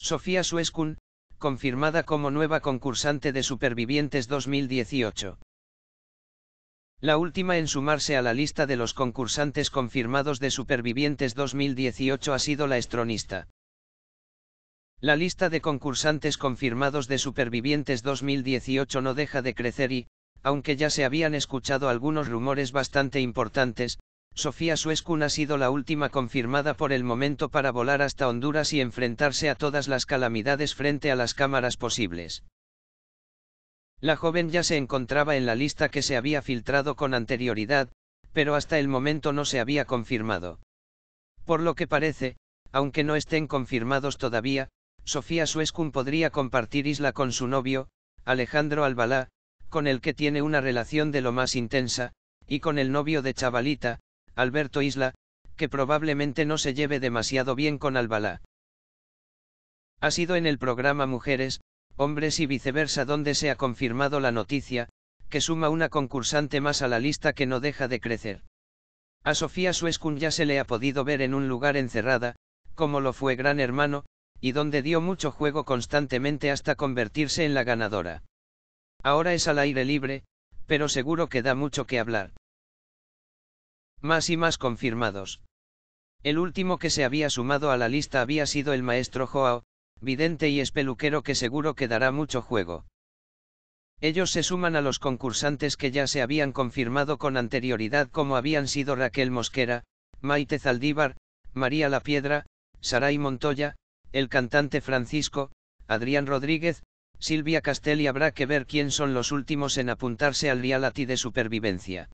Sofía Suescun, confirmada como nueva concursante de Supervivientes 2018. La última en sumarse a la lista de los concursantes confirmados de Supervivientes 2018 ha sido la estronista. La lista de concursantes confirmados de Supervivientes 2018 no deja de crecer y, aunque ya se habían escuchado algunos rumores bastante importantes, Sofía Suescun ha sido la última confirmada por el momento para volar hasta Honduras y enfrentarse a todas las calamidades frente a las cámaras posibles. La joven ya se encontraba en la lista que se había filtrado con anterioridad, pero hasta el momento no se había confirmado. Por lo que parece, aunque no estén confirmados todavía, Sofía Suescun podría compartir isla con su novio, Alejandro Albalá, con el que tiene una relación de lo más intensa, y con el novio de Chavalita, Alberto Isla, que probablemente no se lleve demasiado bien con Albalá. Ha sido en el programa Mujeres, Hombres y viceversa donde se ha confirmado la noticia, que suma una concursante más a la lista que no deja de crecer. A Sofía Suescun ya se le ha podido ver en un lugar encerrada, como lo fue Gran Hermano, y donde dio mucho juego constantemente hasta convertirse en la ganadora. Ahora es al aire libre, pero seguro que da mucho que hablar. Más y más confirmados. El último que se había sumado a la lista había sido el maestro Joao, vidente y espeluquero que seguro que dará mucho juego. Ellos se suman a los concursantes que ya se habían confirmado con anterioridad como habían sido Raquel Mosquera, Maite Zaldívar, María La Piedra, Saray Montoya, el cantante Francisco, Adrián Rodríguez, Silvia Castelli habrá que ver quién son los últimos en apuntarse al reality de supervivencia.